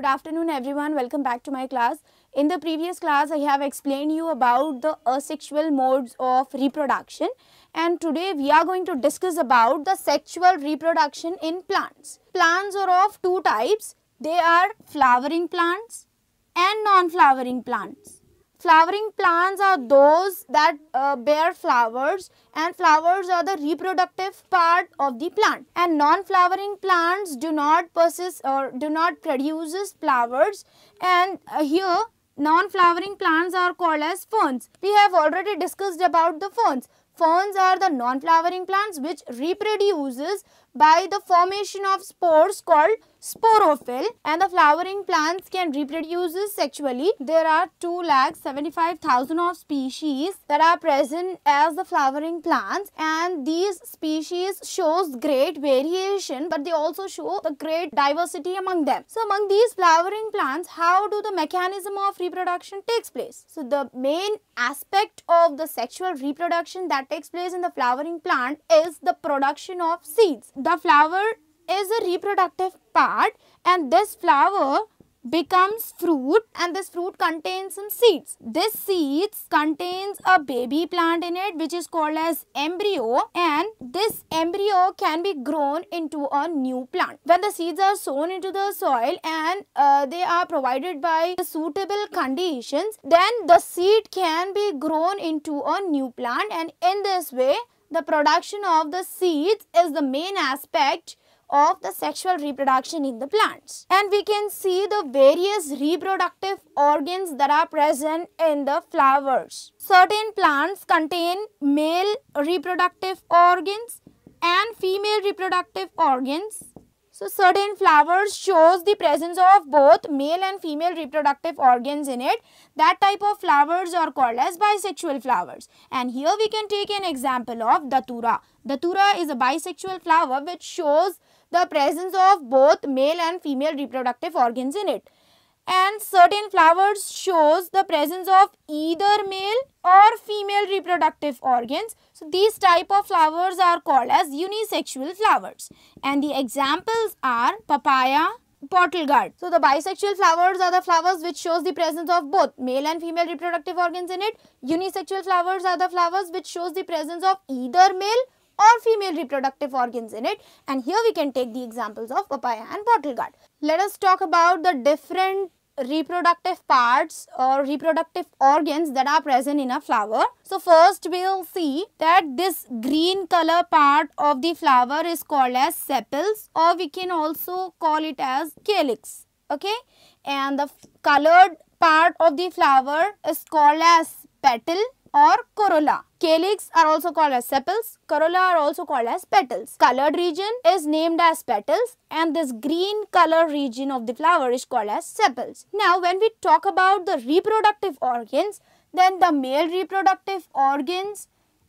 good afternoon everyone welcome back to my class in the previous class i have explained you about the asexual modes of reproduction and today we are going to discuss about the sexual reproduction in plants plants are of two types they are flowering plants and non flowering plants Flowering plants are those that uh, bear flowers and flowers are the reproductive part of the plant. And non-flowering plants do not possess or do not produce flowers and uh, here non-flowering plants are called as ferns. We have already discussed about the ferns. Ferns are the non-flowering plants which reproduces by the formation of spores called sporophyll and the flowering plants can reproduce sexually. There are 2,75,000 of species that are present as the flowering plants and these species shows great variation but they also show the great diversity among them. So among these flowering plants how do the mechanism of reproduction takes place? So the main aspect of the sexual reproduction that takes place in the flowering plant is the production of seeds the flower is a reproductive part and this flower becomes fruit and this fruit contains some seeds. This seeds contains a baby plant in it which is called as embryo and this embryo can be grown into a new plant. When the seeds are sown into the soil and uh, they are provided by suitable conditions then the seed can be grown into a new plant and in this way the production of the seeds is the main aspect of the sexual reproduction in the plants. And we can see the various reproductive organs that are present in the flowers. Certain plants contain male reproductive organs and female reproductive organs so certain flowers shows the presence of both male and female reproductive organs in it. That type of flowers are called as bisexual flowers. And here we can take an example of Datura. Datura is a bisexual flower which shows the presence of both male and female reproductive organs in it and certain flowers shows the presence of either male or female reproductive organs. So these type of flowers are called as unisexual flowers and the examples are papaya, bottle gourd. So the bisexual flowers are the flowers which shows the presence of both male and female reproductive organs in it. Unisexual flowers are the flowers which shows the presence of either male or female reproductive organs in it and here we can take the examples of papaya and bottle gourd. Let us talk about the different reproductive parts or reproductive organs that are present in a flower. So first we will see that this green color part of the flower is called as sepals or we can also call it as calyx. Okay. And the colored part of the flower is called as petal or corolla. Calyx are also called as sepals, corolla are also called as petals. Colored region is named as petals and this green color region of the flower is called as sepals. Now when we talk about the reproductive organs, then the male reproductive organs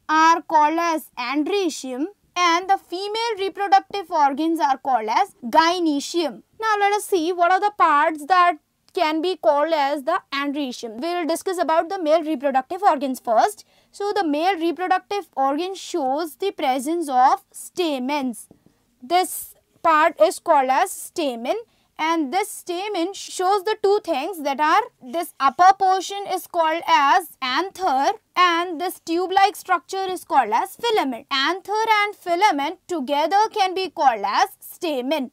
are called as andrecium and the female reproductive organs are called as gynecium. Now let us see what are the parts that can be called as the andrecium. We will discuss about the male reproductive organs first. So, the male reproductive organ shows the presence of stamens. This part is called as stamen and this stamen shows the two things that are this upper portion is called as anther and this tube like structure is called as filament. Anther and filament together can be called as stamen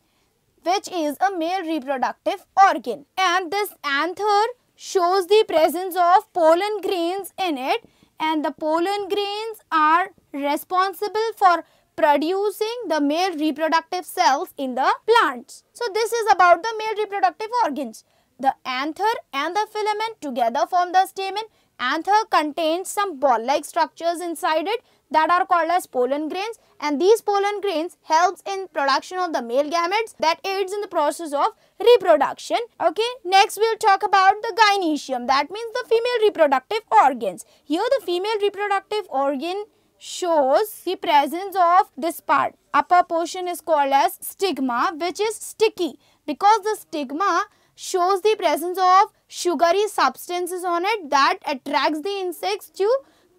which is a male reproductive organ. And this anther shows the presence of pollen grains in it and the pollen grains are responsible for producing the male reproductive cells in the plants. So this is about the male reproductive organs. The anther and the filament together form the stamen. Anther contains some ball-like structures inside it that are called as pollen grains and these pollen grains helps in production of the male gametes that aids in the process of reproduction. Okay, next we'll talk about the gynecium that means the female reproductive organs. Here the female reproductive organ shows the presence of this part. Upper portion is called as stigma which is sticky because the stigma shows the presence of sugary substances on it that attracts the insects to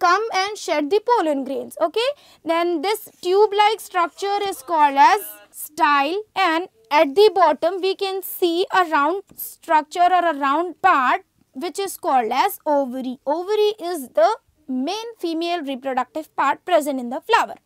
come and shed the pollen grains. Okay. Then this tube-like structure is called as style and at the bottom we can see a round structure or a round part which is called as ovary. Ovary is the main female reproductive part present in the flower.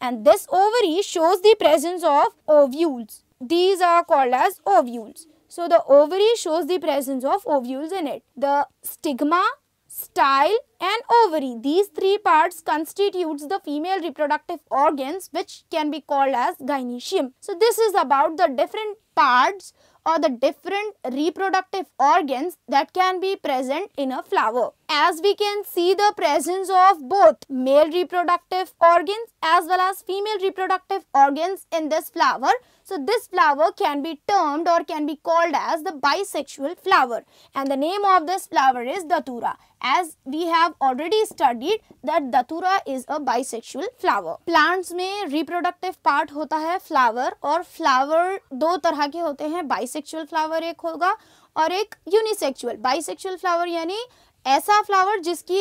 And this ovary shows the presence of ovules. These are called as ovules. So the ovary shows the presence of ovules in it. The stigma style and ovary. These three parts constitutes the female reproductive organs which can be called as gynecium. So this is about the different parts or the different reproductive organs that can be present in a flower. as we can see the presence of both male reproductive organs as well as female reproductive organs in this flower. So this flower can be termed or can be called as the bisexual flower and the name of this flower is Datura. As we have already studied that Datura is a bisexual flower. Plants mein reproductive part hota hai flower aur flower do tarah ke hote hain bisexual flower ek hoga और एक unisexual bisexual flower यानी ऐसा flower जिसकी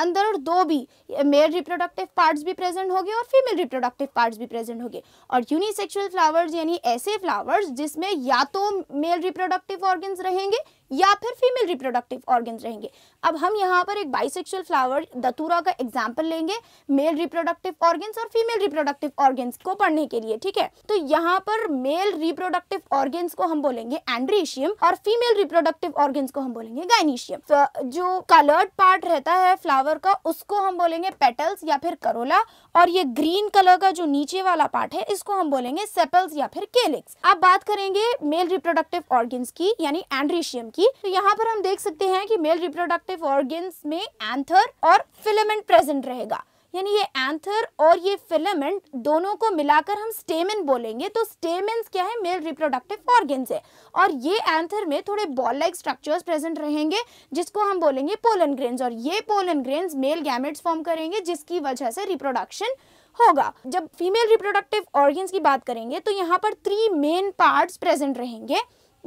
अंदर दो भी male reproductive parts भी present होंगे और फीमेल रिप्रोडक्टिव पार्ट्स भी प्रेजेंट होंगे और यूनिसेक्सुअल फ्लावर्स यानी ऐसे फ्लावर्स जिसमें या तो मेल रिप्रोडक्टिव ऑर्गन्स रहेंगे या फिर फीमेल रिप्रोडक्टिव ऑर्गन रहेंगे अब हम यहाँ पर एक बाइसेक्सुअल फ्लावर दतूरा का एग्जाम्पल लेंगे मेल रिप्रोडक्टिव ऑर्गन और फीमेल रिप्रोडक्टिव ऑर्गन को पढ़ने के लिए ठीक है तो यहाँ पर मेल रिप्रोडक्टिव ऑर्गन को हम बोलेंगे एंड्रेशियम और फीमेल रिप्रोडक्टिव ऑर्गन को हम बोलेंगे गाइनीशियम तो जो कलर्ड पार्ट रहता है फ्लावर का उसको हम बोलेंगे पेटल्स या फिर करोला और ये ग्रीन कलर का जो नीचे वाला पार्ट है इसको हम बोलेंगे सेपल्स या फिर केलिक्स अब बात करेंगे मेल रिप्रोडक्टिव ऑर्गन की यानी एंड्रेशियम की तो यहाँ पर हम देख सकते हैं कि मेल रिप्रोडक्टिव ऑर्गेन्स में एंथर और फिलेमेंट प्रेजेंट रहेगा यानी ये एंथर और ये फिलामेंट दोनों को मिलाकर हम स्टेमिन बोलेंगे तो स्टेमिन क्या है मेल रिप्रोडक्टिव ऑर्गेन्स है और ये एंथर में थोड़े बॉल लाइक स्ट्रक्चर्स प्रेजेंट रहेंगे जिसको हम बोलेंगे पोलन ग्रेन्स और ये pollen grains male gametes form करेंगे जिसकी वजह से रिप्रोडक्शन होगा जब फीमेल रिप्रोडक्टिव ऑर्गेन्स की बात करेंगे तो यहाँ पर थ्री मेन पार्ट्स प्रेजेंट रहेंगे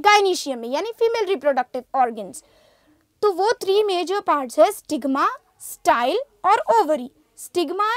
गाइनीशियम में यानी फीमेल रिप्रोडक्टिव ऑर्गन्स तो वो थ्री मेजर पार्ट्स है स्टिग्मा स्टाइल और ओवरी स्टिग्मा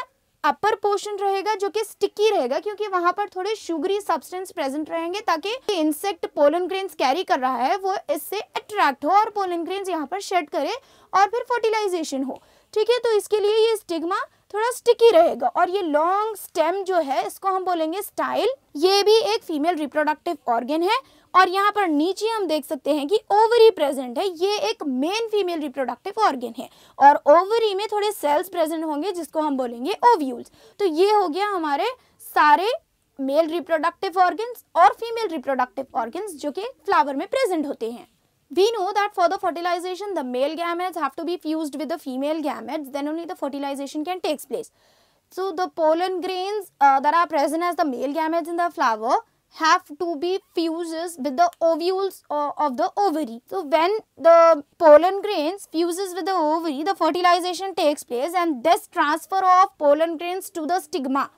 अपर पोर्शन रहेगा जो कि स्टिकी रहेगा क्योंकि वहां पर थोड़े शुगरी सब्सटेंस प्रेजेंट रहेंगे ताकि इंसेक्ट पोलन ग्रेन्स कैरी कर रहा है वो इससे अट्रैक्ट हो और पोलन ग्रेन्स यहाँ पर शेड करे और फिर फर्टिलाइजेशन हो ठीक है तो इसके लिए ये स्टिग्मा थोड़ा स्टिकी रहेगा और ये लॉन्ग स्टेम जो है इसको हम बोलेंगे स्टाइल ये भी एक फीमेल रिप्रोडक्टिव ऑर्गेन है और यहाँ पर नीचे हम देख सकते हैं कि ओवरी प्रेजेंट है ये एक मेन फीमेल रिप्रोडक्टिव ऑर्गेन है और ओवरी में थोड़े सेल्स प्रेजेंट होंगे जिसको हम बोलेंगे ओव्यूल्स तो ये हो गया हमारे सारे मेल रिप्रोडक्टिव ऑर्गेन्स और फीमेल रिप्रोडक्टिव ऑर्गेन्स जो कि फ्लावर में प्रेजेंट होते हैं we know that for the fertilization the male gametes have to be fuse with the female gametes then only the fertilization can takes place so the pollen grains there are present as the male gametes in the flower have to be fuses with the ovules uh, of the ovary. So when the pollen grains fuses with the ovary, the fertilization takes place and this transfer of pollen grains to the stigma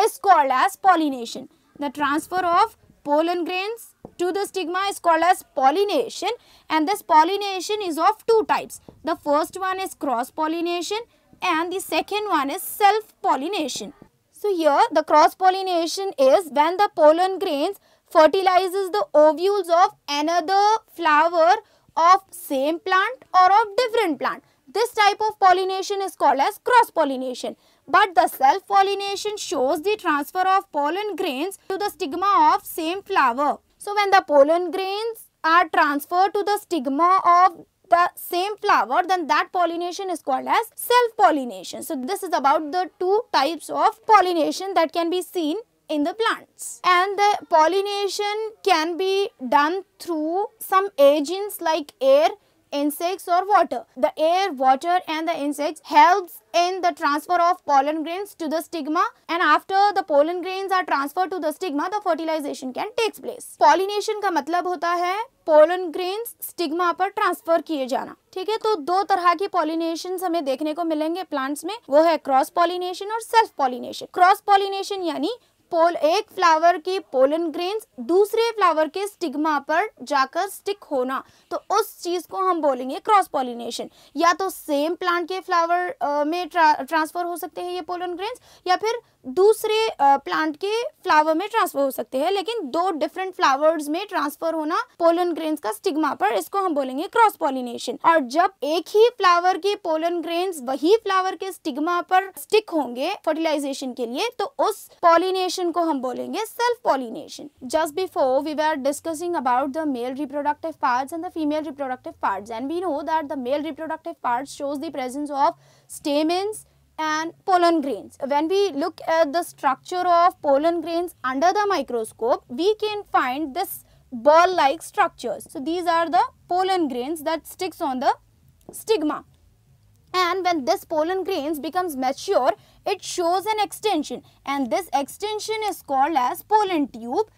is called as pollination. The transfer of pollen grains to the stigma is called as pollination and this pollination is of two types. The first one is cross pollination and the second one is self pollination. So here the cross pollination is when the pollen grains fertilizes the ovules of another flower of same plant or of different plant. This type of pollination is called as cross pollination. But the self pollination shows the transfer of pollen grains to the stigma of same flower. So when the pollen grains are transferred to the stigma of same flower then that pollination is called as self-pollination. So this is about the two types of pollination that can be seen in the plants. And the pollination can be done through some agents like air, insects or water. The air, water and the insects helps in the transfer of pollen grains to the stigma and after the pollen grains are transferred to the stigma the fertilization can takes place. Pollination ka matlab hota hai pollen grains stigma पर transfer किए जाना ठीक है तो दो तरह की pollination हमें देखने को मिलेंगे प्लांट्स में वो है क्रॉस पॉलिनेशन और सेल्फ पॉलिनेशन क्रॉस पॉलिनेशन यानी पोल एक फ्लावर के पोलन ग्रेन्स दूसरे फ्लावर के स्टिग्मा पर जाकर स्टिक होना तो उस चीज़ को हम बोलेंगे क्रॉस पॉलिनेशन या तो सेम प्लांट के फ्लावर में ट्रांसफर हो सकते हैं ये पोलन ग्रेन्स या फिर दूसरे प्लांट के फ्लावर में ट्रांसफर हो सकते हैं लेकिन दो डिफरेंट फ्लावर्स में ट्रांसफर होना पोलन ग्रेन्स का स्टिग्मा पर इसको हम बोलेंगे क्रॉस पॉलिनेशन और जब एक ही फ्लावर के पोलन ग्रेन्स वही फ्लावर के स्टिग्मा पर स्टिक होंगे फर्टिलाइजेशन के लिए तो उस पॉलिनेशन को हम बोलेंगे self pollination just before we are discussing about the male reproductive part and the female reproductive part and we know that the male reproductive part shows the presence of stamens and pollen grains. When we look at the structure of pollen grains under the microscope, we can find this ball-like structures. So, these are the pollen grains that sticks on the stigma. And when this pollen grains becomes mature, it shows an extension and this extension is called as pollen tube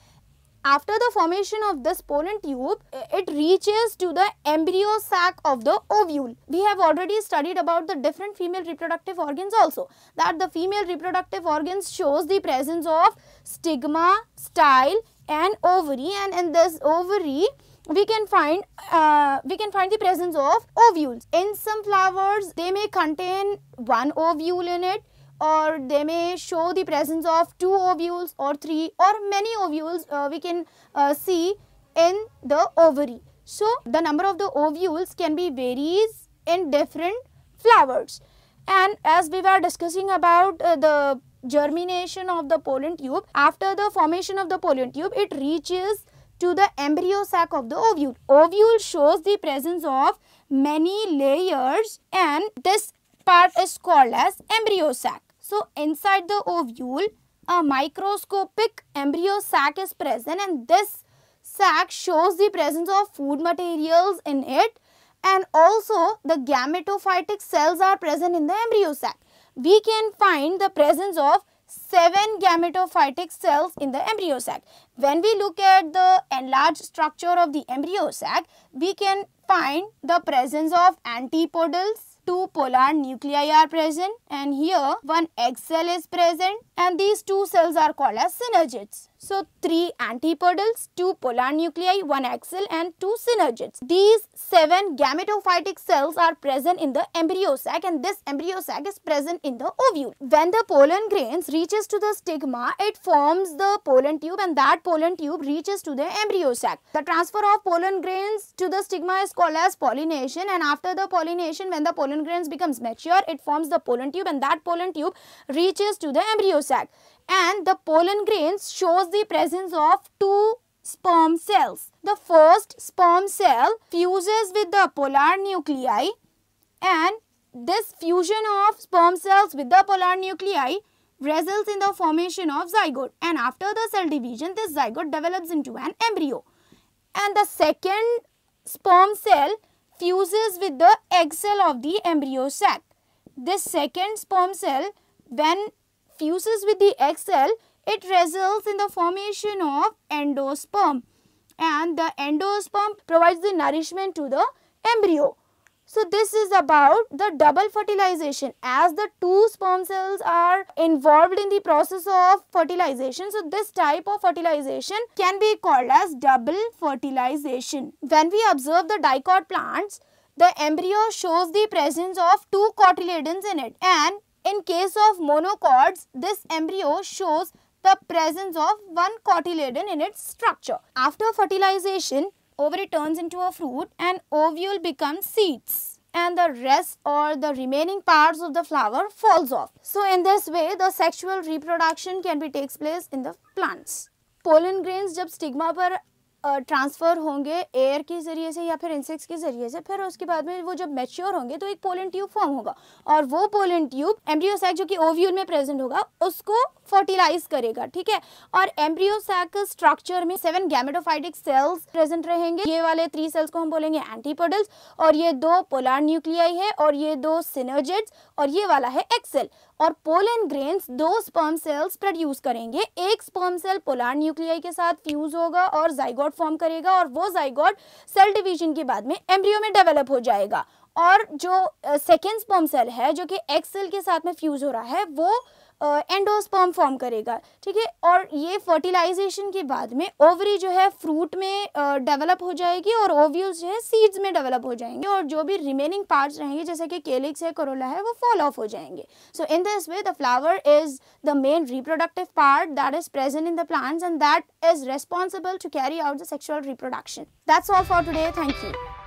after the formation of this pollen tube, it reaches to the embryo sac of the ovule. We have already studied about the different female reproductive organs also that the female reproductive organs shows the presence of stigma, style and ovary and in this ovary we can find uh, we can find the presence of ovules. In some flowers they may contain one ovule in it or they may show the presence of two ovules or three or many ovules uh, we can uh, see in the ovary. So, the number of the ovules can be varies in different flowers and as we were discussing about uh, the germination of the pollen tube, after the formation of the pollen tube it reaches to the embryo sac of the ovule. Ovule shows the presence of many layers and this part is called as embryo sac. So inside the ovule, a microscopic embryo sac is present and this sac shows the presence of food materials in it and also the gametophytic cells are present in the embryo sac. We can find the presence of 7 gametophytic cells in the embryo sac. When we look at the enlarged structure of the embryo sac, we can find the presence of antipodals, two polar nuclei are present and here one egg cell is present and these two cells are called as synergids. So, 3 antipodals, 2 polar nuclei, 1 axil and 2 synergids. These 7 gametophytic cells are present in the embryo sac and this embryo sac is present in the ovule. When the pollen grains reaches to the stigma, it forms the pollen tube and that pollen tube reaches to the embryo sac. The transfer of pollen grains to the stigma is called as pollination and after the pollination, when the pollen grains becomes mature, it forms the pollen tube and that pollen tube reaches to the embryo sac and the pollen grains shows the presence of two sperm cells. The first sperm cell fuses with the polar nuclei and this fusion of sperm cells with the polar nuclei results in the formation of zygote and after the cell division this zygote develops into an embryo and the second sperm cell fuses with the egg cell of the embryo sac. This second sperm cell when fuses with the egg cell, it results in the formation of endosperm and the endosperm provides the nourishment to the embryo. So, this is about the double fertilization as the two sperm cells are involved in the process of fertilization. So, this type of fertilization can be called as double fertilization. When we observe the dicot plants, the embryo shows the presence of two cotyledons in it and in case of monocots, this embryo shows the presence of one cotyledon in its structure. After fertilization, ovary turns into a fruit and ovule becomes seeds and the rest or the remaining parts of the flower falls off. So in this way, the sexual reproduction can be takes place in the plants. Pollen grains, जब stigma पर transfer होंगे air के ज़रिए से या फिर insects के ज़रिए से फिर उसके बाद में वो जब मैच्योर होंगे तो एक पोलन ट्यूब फॉर्म होगा और वो पोलन ट्यूब एम्ब्रियोसैक जो कि ओव्यूल में प्रेजेंट होगा उसको फर्टिलाइज करेगा ठीक है और एम्ब्रियो स्ट्रक्चर में सेवन गैमेटोफाइटिक सेल्स प्रेजेंट रहेंगे ये वाले थ्री सेल्स को हम बोलेंगे एंटीपोडल्स और ये दो पोलार न्यूक्लियाई है और ये दो सिनर्जेट्स और ये वाला है एक्सेल और पोलन ग्रेन्स दो स्पर्म सेल्स प्रोड्यूस करेंगे एक स्पर्म सेल पोलार न्यूक्लियाई के साथ फ्यूज होगा और जाइगोट फॉर्म करेगा और वो जाइगॉड सेल डिवीजन के बाद में एम्ब्रियो में डेवलप हो जाएगा और जो सेकेंड स्पर्म सेल है जो कि एक्स सेल के साथ में फ्यूज हो रहा है वो एंडोस्पर्म फॉर्म करेगा ठीक है और ये फर्टिलाइजेशन के बाद में ओवरी जो है फ्रूट में डेवलप हो जाएगी और ओव्यूल्स जो है सीड्स में डेवलप हो जाएंगे और जो भी रिमेनिंग पार्ट्स रहेंगे जैसे कि केलिक्स है करोला है वो फॉल ऑफ हो जाएंगे so in this way the flower is the main reproductive part that is present in the plants and that is responsible to carry out the sexual reproduction that's all for today thank you